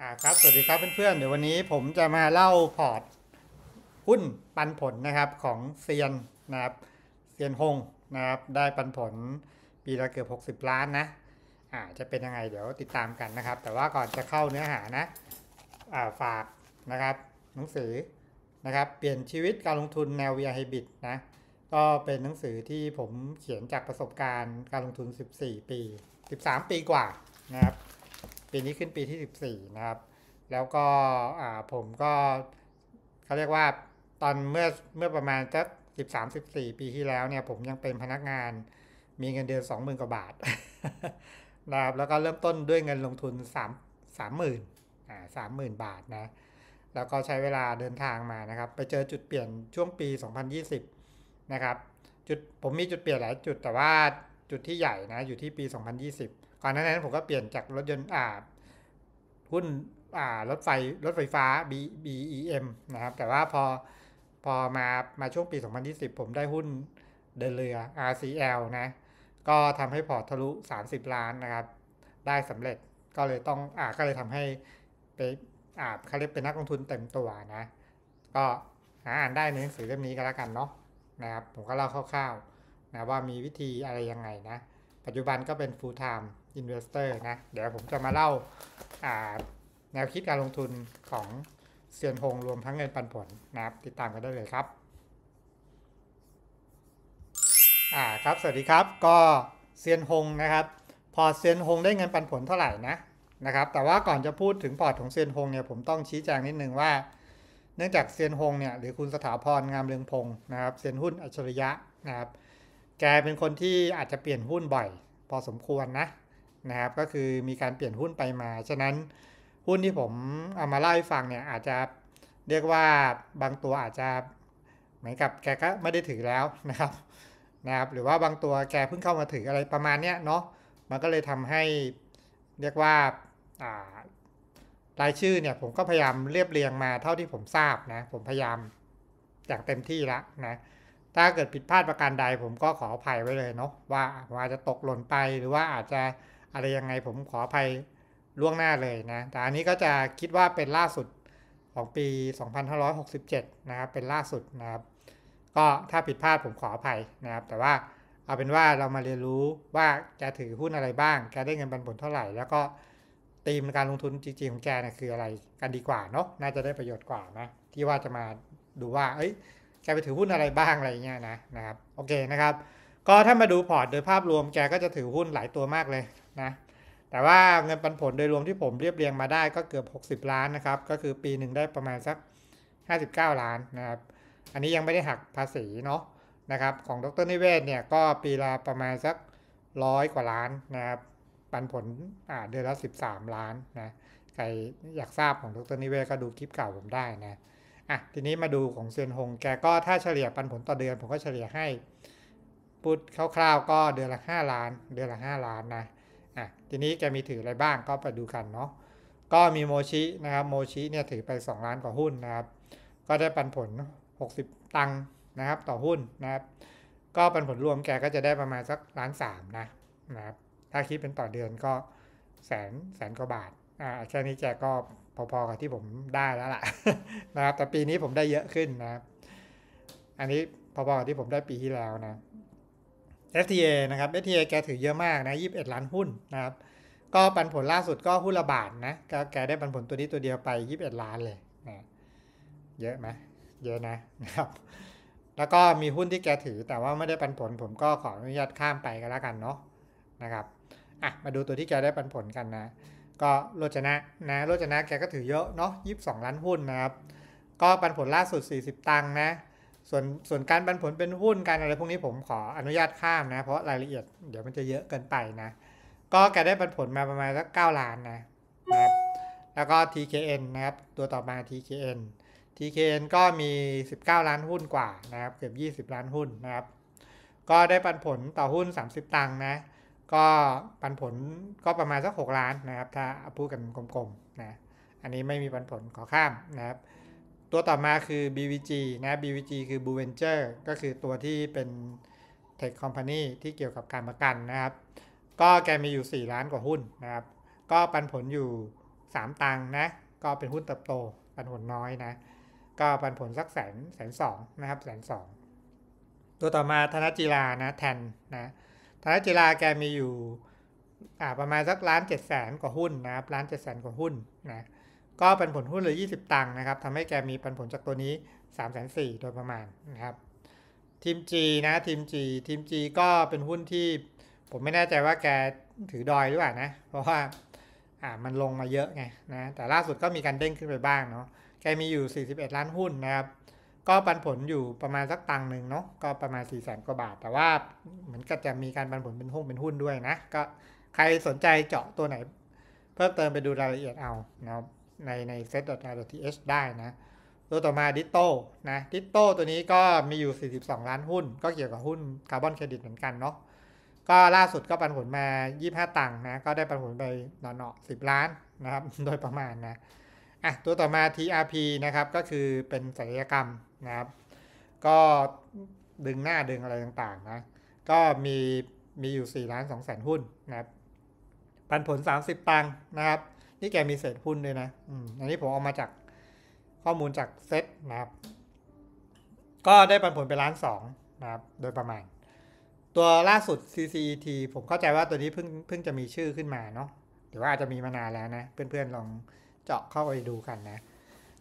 อ่าครับสวัสดีครับเพื่อนๆเดี๋ยววันนี้ผมจะมาเล่าพอร์ตหุ้นปันผลนะครับของเซียนนะครับเซียนฮงนะครับ ได้ปันผลปีละเกือบ60 ล้านนะอ่าจะเป็นยังไง เดี๋ยวติดตามกันนะครับ แต่ว่าก่อนจะเข้าเนื้อหานะอ่าฝากนะครับ หนังสือนะครับ เปลี่ยนชีวิตการลงทุนแนววีไอบิดนะก็เป็นหนังสือที่ผมเขียนจากประสบการณ์การลงทุน 14 ปี 13 ปีกว่านะครับปีนี้ขึ้นปีที่ 14 นะครับแล้วก็ผมก็เขาเรียกว่าตอนเมื่อเมื่อประมาณสัก13 14ปีที่แล้วเนี่ย ผมยังเป็นพนักงานมีเงินเดือน20,000กว่าบาทนะครับแล้วก็เริ่มต้นด้วยเงินลงทุน3 30,000อ่า30,000 บาทนะแล้วก็ใช้เวลาเดินทางมานะครับ ไปเจอจุดเปลี่ยนช่วงปี 2020นะครับจุดผมมีจุดเปลี่ยนหลายจุดแต่ว่าจุดที่ใหญ่นะอยู่ที่ปี 2020ก่อนหน้านั้นผมก็เปลี่ยนจากรถยนต์อ่า หุ้นอ่ารถไฟรถไฟฟ้า B B E M นะครับ แต่ว่าพอพอมามาช่วงปี 2020 ผมได้หุ้นเดินเรือ RCL นะ ก็ทำให้พอร์ตทะลุ 30 ล้านนะครับ ได้สำเร็จก็เลยต้องอ่าก็เลยทำให้ไปอ่าเขาเรียกเป็นนักลงทุนเต็มตัวนะ ก็อ่านได้ในหนังสือเล่มนี้ก็แล้วกันเนาะนะครับผมก็เล่าคร่าวๆนะว่ามีวิธีอะไรยังไงนะปัจจุบันก็เป็น full time investor นะ เดี๋ยวผมจะมาเล่าแนวคิดการลงทุนของเซียนหงรวมทั้งเงินปันผลนะติดตามกันได้เลยครับอ่าครับสวัสดีครับ ก็เซียนหงนะครับ พอเซียนหงได้เงินปันผลเท่าไหร่นะนะครับ แต่ว่าก่อนจะพูดถึงพอร์ตของเซียนหงเนี่ยผมต้องชี้แจงนิดนึงว่า เนื่องจากเซียนหงเนี่ยหรือคุณสถาพรงามเรืองพงศ์นะครับเซียนหุ้นอัจฉริยะนะครับแกเป็นคนที่อาจจะเปลี่ยนหุ้นบ่อย พอสมควรนะนะครับ ก็คือมีการเปลี่ยนหุ้นไปมาฉะนั้นหุ้นที่ผมเอามาเล่าให้ฟังเนี่ย อาจจะเรียกว่าบางตัวอาจจะเหมือนกับแกก็ไม่ได้ถือแล้วนะครับ นะครับ หรือว่าบางตัวแกเพิ่งเข้ามาถืออะไรประมาณเนี้ยเนาะมันก็เลยทำให้เรียกว่ารายชื่อเนี่ย ผมก็พยายามเรียบเรียงมาเท่าที่ผมทราบนะผมพยายามอย่างเต็มที่ละนะถ้าเกิดผิดพลาดประการใดผมก็ขออภัยไว้เลยเนาะว่าอาจจะตกหล่นไปหรือว่าอาจจะอะไรยังไงผมขออภัยล่วงหน้าเลยนะแต่อันนี้ก็จะคิดว่าเป็นล่าสุดของปี2567นะครับเป็นล่าสุดนะครับก็ถ้าผิดพลาดผมขออภัยนะครับแต่ว่าเอาเป็นว่าเรามาเรียนรู้ว่าแกถือหุ้นอะไรบ้างแกได้เงินปันผลเท่าไหร่ แล้วก็ธีมการลงทุนจริงๆของแกเนะคืออะไร กันดีกว่าเนาะน่าจะได้ประโยชน์กว่านะที่ว่าจะมาดูว่า เอ้ยแกไปถือหุ้นอะไรบ้างอะไรเงี้ยนะนะครับโอเคนะครับ ก็ถ้ามาดูพอร์ตโดยภาพรวมแกก็จะถือหุ้นหลายตัวมากเลยนะแต่ว่าเงินปันผลโดยรวมที่ผมเรียบเรียงมาได้ก็เกือบ 60 ล้านนะครับ ก็คือปีหนึ่งได้ประมาณสัก 59 ล้านนะครับอันนี้ยังไม่ได้หักภาษีเนาะนะครับ ของดรนิเวศเนี่ยก็ปีละประมาณสักร้อยกว่าล้านนะครับ ปันผลเดือนละ 13 ล้านนะใครอยากทราบของดรนิเวศก็ดูคลิปเก่าผมได้นะอ่ะทีนี้มาดูของเซียนหงแกก็ถ้าเฉลี่ยปันผลต่อเดือนผมก็เฉลี่ยให้ พูดคร่าวๆก็เดือนละ 5 ล้าน เดือนละ 5 ล้านนะอ่ะทีนี้แกมีถืออะไรบ้างก็ไปดูกันเนาะก็มีโมชินะครับโมชิเนี่ยถือไป2 ล้านกว่าหุ้นนะครับ ก็ได้ปันผล 60 ตังค์นะครับต่อหุ้นนะครับ ก็ปันผลรวมแกก็จะได้ประมาณสักล้านสามนะนะครับถ้าคิดเป็นต่อเดือนก็แสนแสนกว่าบาทอ่าแค่นี้แกก็พอๆกับที่ผมได้แล้วล่ะ นะครับ แต่ปีนี้ผมได้เยอะขึ้นนะอันนี้พอๆกับที่ผมได้ปีที่แล้วนะ FTA นะครับ FTA แกถือเยอะมากนะยี่สิบเอ็ดล้านหุ้นนะครับ ก็ปันผลล่าสุดก็หุ้นละบาทนะก็แกได้ปันผลตัวนี้ตัวเดียวไปยี่สิบเอ็ดล้านเลยนะเยอะไหมเยอะนะนะครับ แล้วก็มีหุ้นที่แกถือแต่ว่าไม่ได้ปันผลผมก็ขออนุญาตข้ามไปก็แล้วกันเนาะนะครับอ่ะมาดูตัวที่แกได้ปันผลกันนะก็โรจนะนะโรจนะแกก็ถือเยอะเนาะยีิบสองล้านหุ้นนะครับ ก็ปันผลล่าสุด 40 ตังค์นะส่วนส่วนการปันผลเป็นหุ้นการอะไรพวกนี้ผมขออนุญาตข้ามนะเพราะรายละเอียดเดี๋ยวมันจะเยอะเกินไปนะก็แกได้ปันผลมาประมาณสักเก้าล้านนะนะครับแล้วก็ TKN นะครับตัวต่อมา TKN TKN ก็มี 19 ล้านหุ้นกว่านะครับเกือบ20 ล้านหุ้นนะครับก็ได้ปันผลต่อหุ้น 30 ตังค์นะก็ปันผลก็ประมาณสัก 6 ล้านนะครับ ถ้าพูดกันกลมๆนะอันนี้ไม่มีปันผลขอข้ามนะครับ ตัวต่อมาคือ BVG นะ BVG คือ b u v e n t u r e ก็คือตัวที่เป็น Tech Company ที่เกี่ยวกับการประกันนะครับ ก็แกมีอยู่ 4 ล้านกว่าหุ้นนะครับ ก็ปันผลอยู่ 3 ตังค์นะ ก็เป็นหุ้นเติบโต ปันผลน้อยนะ ก็ปันผลสักแสนแสนสองนะครับแสนสองตัวต่อมาธนจีรานะแทนนะธนจิราแกมีอยู่ประมาณสักล้านเจ็ดแสนกว่าหุ้นนะครับล้านเจ็ดแสนกว่าหุ้นนะก็ปันผลหุ้นเลยยี่สิบตังค์นะครับทำให้แกมีปันผลจากตัวนี้สามแสนสี่โดยประมาณนะครับทีมจีนะทีมจีทีมจีก็เป็นหุ้นที่ผมไม่แน่ใจว่าแกถือดอยหรือเปล่านะ เพราะว่าอ่ามันลงมาเยอะไงนะแต่ล่าสุดก็มีการเด้งขึ้นไปบ้างเนาะแกมีอยู่ 41 ล้านหุ้นนะครับก็ปันผลอยู่ประมาณสักตังหนึ่งเนาะก็ประมาณ4ี่แสนกว่าบาท แต่ว่าเหมือนกับจะมีการปันผลเป็นหุ้นเป็นหุ้นด้วยนะก็ใครสนใจเจาะตัวไหนเพิ่มเติมไปดูรายละเอียดเอานะครับในใน s ทีเอชได้นะ ตัวต่อมาดิโต้นะดิโต้ตัวนี้ก็มีอยู่ 42 ล้านหุ้น ก็เกี่ยวกับหุ้นคาร์บอนเครดิตเหมือนกันเนาะก็ล่าสุดก็ปันผลมา 25 ตังค์นะก็ได้ปันผลไปหนอๆ10 ล้านนะครับโดยประมาณนะอ่ะตัวต่อมา TRP นะครับก็คือเป็นศัลยกรรมนะครับก็ดึงหน้าดึงอะไรต่างๆนะก็มีมีอยู่ 4ล้าน2แสนหุ้นนะครับ ปันผล 30 ตังค์นะครับนี่แกมีเศษหุ้นด้วยนะอันนี้ผมเอามาจากข้อมูลจากเซตนะครับ ก็ได้ปันผลไปล้านสองนะครับโดยประมาณ ตัวล่าสุด CCET ผมเข้าใจว่าตัวนี้เพิ่งเพิ่งจะมีชื่อขึ้นมาเนาะหรือว่าอาจจะมีมานานแล้วนะ เพื่อนๆลองเจาะเข้าไปดูกันนะ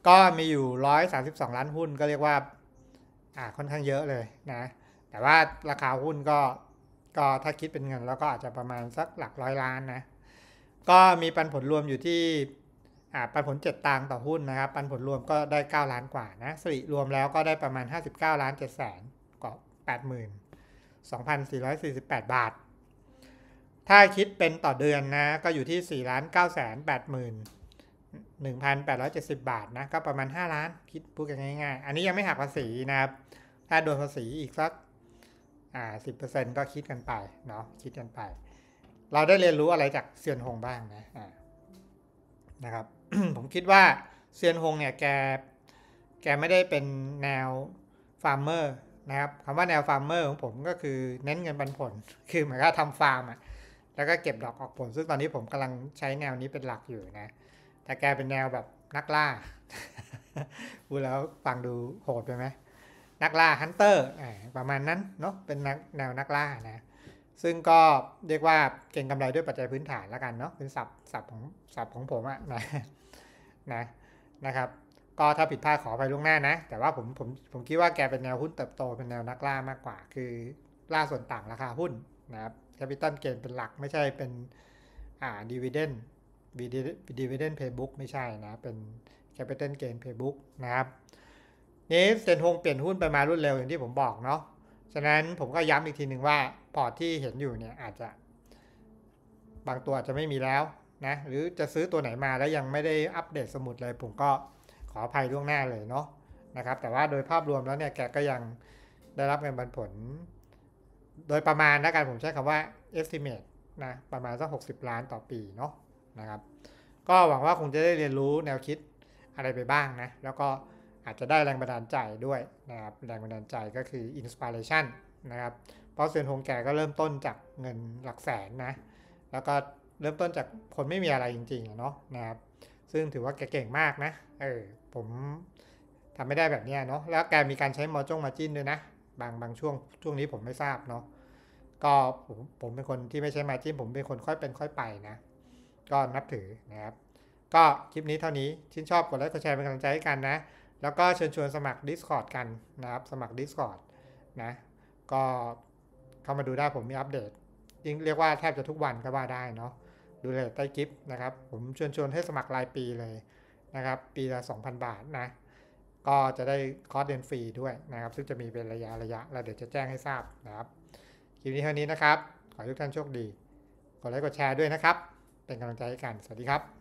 ก็มีอยู่ 132 ล้านหุ้นก็เรียกว่าอ่าค่อนข้างเยอะเลยนะแต่ว่าราคาหุ้นก็ก็ถ้าคิดเป็นเงินแล้วก็อาจจะประมาณสักหลักร้อยล้านนะก็มีปันผลรวมอยู่ที่อ่าปันผล7ตังต่อหุ้นนะครับ ปันผลรวมก็ได้ 9 ล้านกว่านะสริรวมแล้วก็ได้ประมาณ 59 ล้าน7แสนกว่า 8 0ยส2,448 บาท ถ้าคิดเป็นต่อเดือนนะก็อยู่ที่4 9 8 0 0 0 1,870 บาทนะ ก็ประมาณ 5 ล้านคิดพูดกันง่ายๆอันนี้ยังไม่หักภาษีนะครับ ถ้าโดนภาษีอีกสักอ่าสิก็คิดกันไปเนาะคิดกันไป เราได้เรียนรู้อะไรจากเซียนหงบ้างนะอ่านะครับผมคิดว่าเซียนหงเนี่ยแกแกไม่ได้เป็นแนวฟาร์มเมอร์นะครับคำว่าแนวฟาร์มเมอร์ของผมก็คือเน้นเงินปันผล คือเหมือนกับทำฟาร์มอะแล้วก็เก็บดอกออกผลซึ่งตอนนี้ผมกำลังใช้แนวนี้เป็นหลักอยู่นะแต่แกเป็นแนวแบบนักล่าพูดแล้วฟังดูโหดไปไหม นักล่าฮันเตอร์ประมาณนั้นเนาะ เป็นแนวนักล่านะ ซึ่งก็เรียกว่าเก่งกำไรด้วยปัจจัยพื้นฐานแล้วกันเนาะเป็นศัพท์ศัพท์ของศัพท์ของผมอะนะนะนะครับ ก็ถ้าผิดพลาดขอไปล่วงหน้านะ แต่ว่าผมผมผมคิดว่าแกเป็นแนวหุ้นเติบโต เป็นแนวนักล่ามากกว่า คือล่าส่วนต่างราคาหุ้นนะครับแคปิตอลเกนเป็นหลักไม่ใช่เป็นอ่าดีเวเดน d ี v i d e n d paybook ไม่ใช่นะ เป็น capital gain paybook นะครับ นี้เซนฮงเปลี่ยนหุ้นไปมารุ่นเร็วอย่างที่ผมบอกเนาะฉะนั้นผมก็ย้ำอีกทีหนึ่งว่าพอร์ตที่เห็นอยู่เนี่ยอาจจะ บางตัวอาจจะไม่มีแล้วนะหรือจะซื้อตัวไหนมาแล้วยังไม่ได้อัปเดตสมุดเลย ผมก็ขออภัยล่วงหน้าเลยเนาะนะครับแต่ว่าโดยภาพรวมแล้วเนี่ยแกก็ยังได้รับเงินปันผล โดยประมาณนะการผมใช้คำว่า estimate นะประมาณสัก60 ล้านต่อปีเนาะนะครับ ก็หวังว่าคงจะได้เรียนรู้แนวคิดอะไรไปบ้างนะ แล้วก็อาจจะได้แรงบันดาลใจด้วยนะครับ แรงบันดาลใจก็คืออินสปิเรชันนะครับ เพราะเซียนหงแก่ก็เริ่มต้นจากเงินหลักแสนนะ แล้วก็เริ่มต้นจากคนไม่มีอะไรจริงๆเนาะนะครับ ซึ่งถือว่าแกเก่งมากนะ เออผมทำไม่ได้แบบนี้เนาะ แล้วแกมีการใช้มอจงมาจิ้นด้วยนะ บางบางช่วงช่วงนี้ผมไม่ทราบเนาะ ก็ผมผมเป็นคนที่ไม่ใช้มาจิ้นผมเป็นคนค่อยเป็นค่อยไปนะก็นับถือนะครับ ก็คลิปนี้เท่านี้ชื่นชอบกดไลค์กดแชร์เป็นกำลังใจให้กันนะ แล้วก็เชิญชวนสมัคร Discord กันนะครับ สมัคร Discord นะก็เข้ามาดูได้ผมมีอัปเดตยิ่งเรียกว่าแทบจะทุกวันก็ว่าได้เนาะดูเลยใต้คลิปนะครับ ผมชวนชวนให้สมัครรายปีเลยนะครับ ปีละ 2,000 บาทนะก็จะได้คอร์สเรียนฟรีด้วยนะครับ ซึ่งจะมีเป็นระยะระยะแล้วเดี๋ยวจะแจ้งให้ทราบนะครับ คลิปนี้เท่านี้นะครับ ขอทุกท่านโชคดีกดไลค์กดแชร์ด้วยนะครับเป็นกำลังใจให้กัน สวัสดีครับ